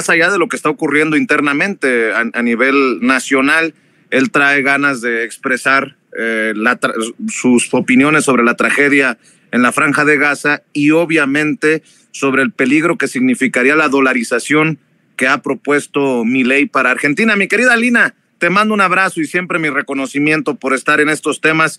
más allá de lo que está ocurriendo internamente a, nivel nacional, él trae ganas de expresar eh, sus opiniones sobre la tragedia en la franja de Gaza y obviamente sobre el peligro que significaría la dolarización que ha propuesto mi ley para Argentina. Mi querida Lina, te mando un abrazo y siempre mi reconocimiento por estar en estos temas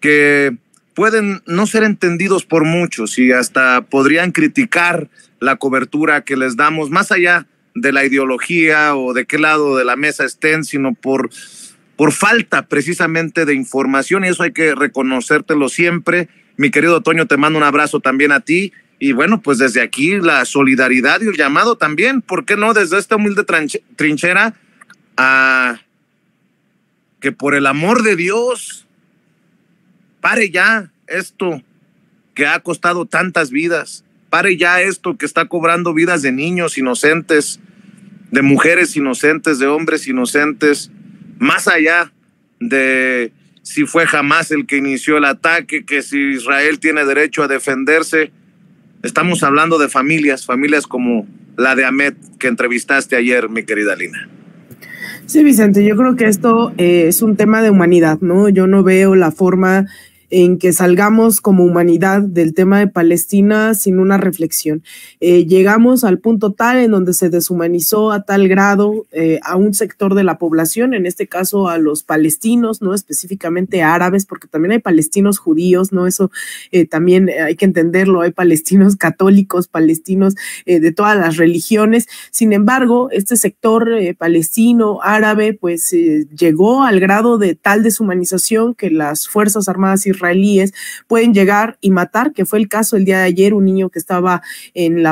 que pueden no ser entendidos por muchos y hasta podrían criticar la cobertura que les damos, más allá de la ideología o de qué lado de la mesa estén, sino por, por falta precisamente de información y eso hay que reconocértelo siempre. Mi querido Toño, te mando un abrazo también a ti y bueno, pues desde aquí la solidaridad y el llamado también, ¿por qué no desde esta humilde trinchera a que por el amor de Dios pare ya esto que ha costado tantas vidas, pare ya esto que está cobrando vidas de niños inocentes, de mujeres inocentes, de hombres inocentes, más allá de si fue jamás el que inició el ataque, que si Israel tiene derecho a defenderse. Estamos hablando de familias, familias como la de Ahmed que entrevistaste ayer, mi querida Lina. Sí, Vicente, yo creo que esto eh, es un tema de humanidad, ¿no? Yo no veo la forma en que salgamos como humanidad del tema de Palestina sin una reflexión. Eh, llegamos al punto tal en donde se deshumanizó a tal grado eh, a un sector de la población, en este caso a los palestinos, no específicamente árabes, porque también hay palestinos judíos, no eso eh, también hay que entenderlo, hay palestinos católicos, palestinos de todas las religiones. Sin embargo, este sector palestino árabe, pues llegó al grado de tal deshumanización que las fuerzas armadas israelíes pueden llegar y matar, que fue el caso el día de ayer, un niño que estaba en,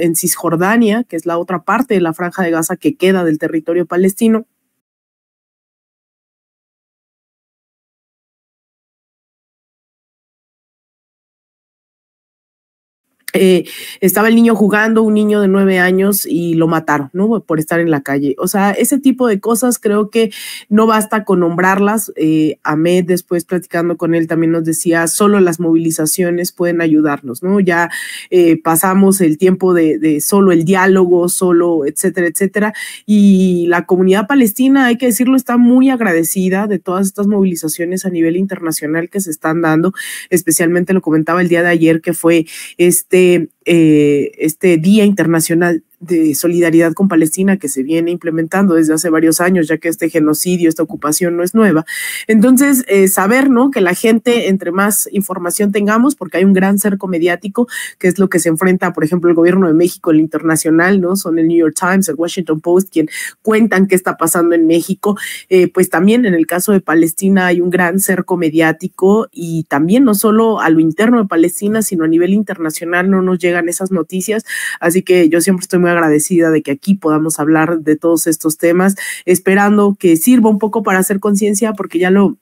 en Cisjordania, que es la otra parte de la franja de Gaza que queda del territorio palestino Eh, estaba el niño jugando, un niño de nueve años, y lo mataron, ¿no? Por estar en la calle. O sea, ese tipo de cosas creo que no basta con nombrarlas. Eh, Ahmed, después platicando con él, también nos decía, solo las movilizaciones pueden ayudarnos, ¿no? Ya eh, pasamos el tiempo de, solo el diálogo, solo, etcétera, etcétera. Y la comunidad palestina, hay que decirlo, está muy agradecida de todas estas movilizaciones a nivel internacional que se están dando, especialmente lo comentaba el día de ayer, que fue este este, eh, este Día Internacional de solidaridad con Palestina que se viene implementando desde hace varios años, ya que este genocidio, esta ocupación no es nueva. Entonces, eh, saber, ¿no? Que la gente, entre más información tengamos, porque hay un gran cerco mediático, que es lo que se enfrenta, por ejemplo, el gobierno de México, el internacional, ¿no? Son el New York Times, el Washington Post, quien cuentan qué está pasando en México. Eh, pues también en el caso de Palestina hay un gran cerco mediático y también no solo a lo interno de Palestina, sino a nivel internacional no nos llegan esas noticias. Así que yo siempre estoy muy agradecida de que aquí podamos hablar de todos estos temas, esperando que sirva un poco para hacer conciencia, porque ya lo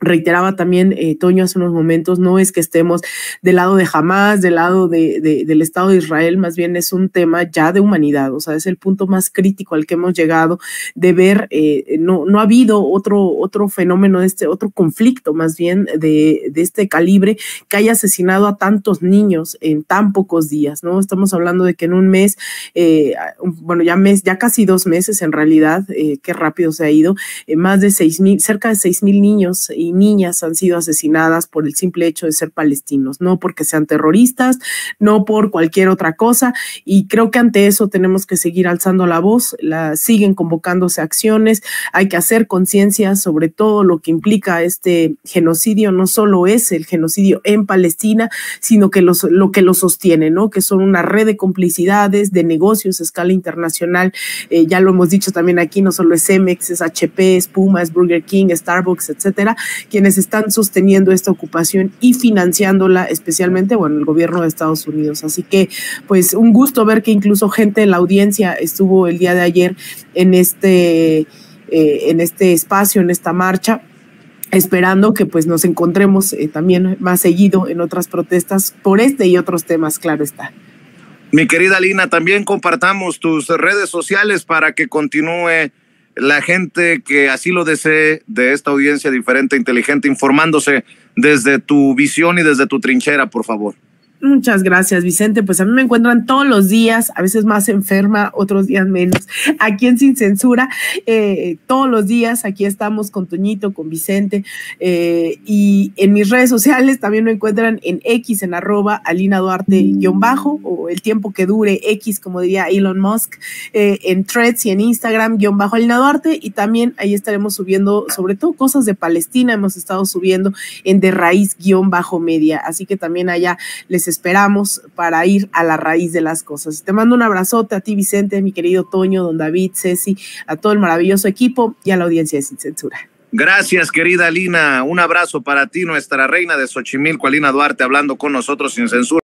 reiteraba también eh, Toño hace unos momentos, no es que estemos del lado de Hamas, del lado de, del Estado de Israel, más bien es un tema ya de humanidad, o sea, es el punto más crítico al que hemos llegado de ver, eh, no, no ha habido otro, otro fenómeno, este, otro conflicto más bien de, de, este calibre que haya asesinado a tantos niños en tan pocos días, ¿no? Estamos hablando de que en un mes, eh, bueno, ya mes, ya casi dos meses en realidad, qué rápido se ha ido, más de seis mil, cerca de seis mil niños y niñas han sido asesinadas por el simple hecho de ser palestinos, no porque sean terroristas, no por cualquier otra cosa. Y creo que ante eso tenemos que seguir alzando la voz, la, siguen convocándose acciones, hay que hacer conciencia sobre todo lo que implica este genocidio, no solo es el genocidio en Palestina, sino que lo que lo sostiene, ¿no? que son una red de complicidades, de negocios a escala internacional. Eh, ya lo hemos dicho también aquí, no solo es Emex, es HP, es Puma, es Burger King, Starbucks, etcétera, quienes están sosteniendo esta ocupación y financiándola, especialmente, bueno, el gobierno de Estados Unidos. Así que, pues, un gusto ver que incluso gente de la audiencia estuvo el día de ayer en este, eh, en este espacio, en esta marcha esperando que pues nos encontremos eh, también más seguido en otras protestas por este y otros temas, claro está. Mi querida Lina, también compartamos tus redes sociales para que continúe la gente que así lo desee de esta audiencia diferente, inteligente, informándose desde tu visión y desde tu trinchera, por favor. Muchas gracias, Vicente. Pues a mí me encuentran todos los días, a veces más enferma, otros días menos. Aquí en Sin Censura, eh, todos los días, aquí estamos con Toñito, con Vicente. Eh, y en mis redes sociales también me encuentran en X, en arroba Alina Duarte-bajo, o el tiempo que dure X, como diría Elon Musk, eh, en Threads y en Instagram-bajo guión Alina Duarte. Y también ahí estaremos subiendo, sobre todo, cosas de Palestina. Hemos estado subiendo en de raíz-media. guión bajo Así que también allá les esperamos para ir a la raíz de las cosas. Te mando un abrazote a ti, Vicente, mi querido Toño, don David, Ceci, a todo el maravilloso equipo y a la audiencia de Sin Censura. Gracias, querida Lina. Un abrazo para ti, nuestra reina de Xochimilco, Alina Duarte, hablando con nosotros sin censura.